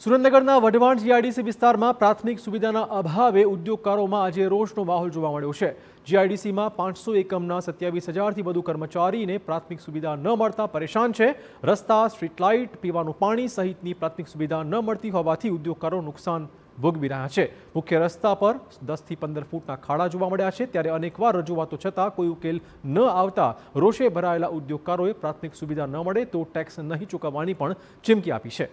સુરંદગઢના વડવાણ GIDC વિસ્તારમાં પ્રાથમિક સુવિધાના અભાવે ઉદ્યોગકારોમાં આજે રોષનો માહોલ જોવા મળ્યો છે જીઆઈડીસીમાં 500 એકમના 27000 થી વધુ કર્મચારીને પ્રાથમિક સુવિધા ન મળતા પરેશાન છે રસ્તા સ્ટ્રીટ લાઇટ પીવાનું પાણી સહિતની પ્રાથમિક સુવિધા ન મળતી હોવાથી ઉદ્યોગકારો નુકસાન ભોગમી રહ્યા છે મુખ્ય રસ્તા પર 10 થી 15 ફૂટના ખાડા જોવા મળ્યા છે ત્યારે अनेक વાર રજૂઆતો છતાં કોઈ ઉકેલ ન આવતા રોષે ભરાયેલા ઉદ્યોગકારોએ પ્રાથમિક સુવિધા ન મળે તો ટેક્સ નહીં ચૂકવાવાની પણ ચીમકી આપી છે